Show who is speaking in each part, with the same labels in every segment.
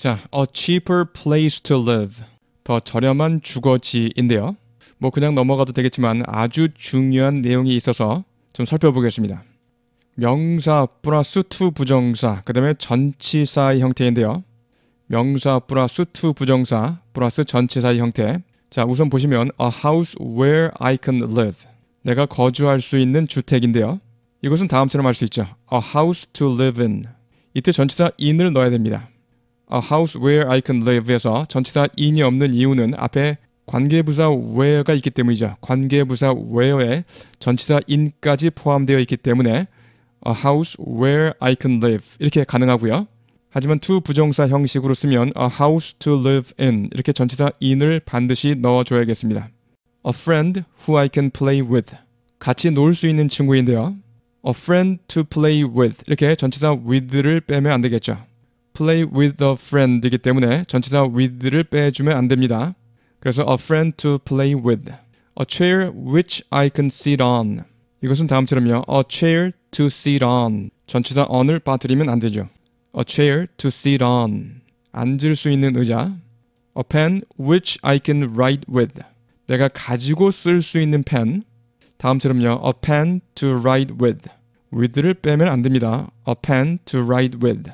Speaker 1: 자, a cheaper place to live. 더 저렴한 주거지인데요. 뭐 그냥 넘어가도 되겠지만 아주 중요한 내용이 있어서 좀 살펴보겠습니다. 명사 플러스 t 부정사, 그 다음에 전치사의 형태인데요. 명사 플러스 t 부정사 플러스 전치사의 형태. 자, 우선 보시면 a house where I can live. 내가 거주할 수 있는 주택인데요. 이것은 다음처럼 할 수 있죠. a house to live in. 이때 전치사 in을 넣어야 됩니다. A house where I can live에서 전치사 in이 없는 이유는 앞에 관계부사 where가 있기 때문이죠. 관계부사 where에 전치사 in까지 포함되어 있기 때문에 a house where I can live 이렇게 가능하고요. 하지만 to 부정사 형식으로 쓰면 a house to live in 이렇게 전치사 in을 반드시 넣어줘야겠습니다. A friend who I can play with 같이 놀 수 있는 친구인데요. A friend to play with 이렇게 전치사 with를 빼면 안 되겠죠. play with a friend이기 때문에 전치사 with를 빼주면 안 됩니다. 그래서 a friend to play with. a chair which I can sit on. 이것은 다음처럼요. a chair to sit on. 전치사 on을 빠뜨리면 안 되죠. a chair to sit on. 앉을 수 있는 의자. a pen which I can write with. 내가 가지고 쓸 수 있는 펜. 다음처럼요. a pen to write with. with를 빼면 안 됩니다. a pen to write with.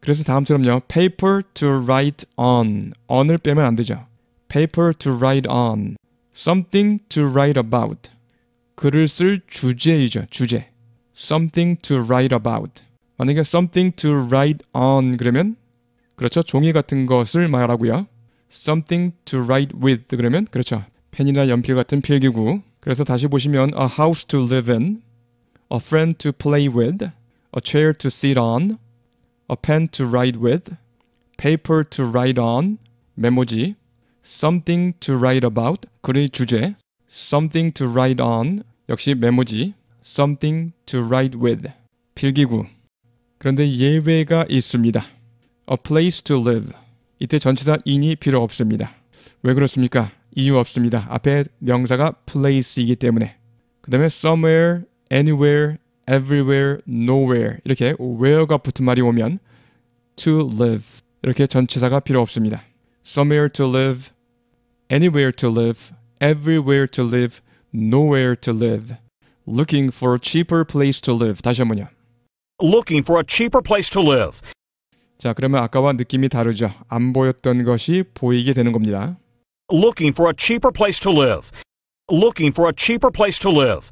Speaker 1: 그래서 다음처럼요. paper to write on. on을 빼면 안 되죠. paper to write on. something to write about. 글을 쓸 주제이죠. 주제. something to write about. 만약에 something to write on 그러면 그렇죠. 종이 같은 것을 말하고요. something to write with 그러면 그렇죠. 펜이나 연필 같은 필기구. 그래서 다시 보시면 a house to live in, a friend to play with, a chair to sit on, a pen to write with, paper to write on, 메모지, something to write about, 글의 주제, something to write on, 역시 메모지, something to write with, 필기구. 그런데 예외가 있습니다. a place to live. 이때 전치사 in이 필요 없습니다. 왜 그렇습니까? 이유 없습니다. 앞에 명사가 place이기 때문에. 그 다음에 somewhere, anywhere, everywhere, nowhere 이렇게 where가 붙은 말이 오면 to live 이렇게 전치사가 필요 없습니다. somewhere to live, anywhere to live, everywhere to live, nowhere to live. looking for a cheaper place to live. 다시 한번요. looking for a cheaper place to live. 자, 그러면 아까와 느낌이 다르죠. 안 보였던 것이 보이게 되는 겁니다. looking for a cheaper place to live. looking for a cheaper place to live.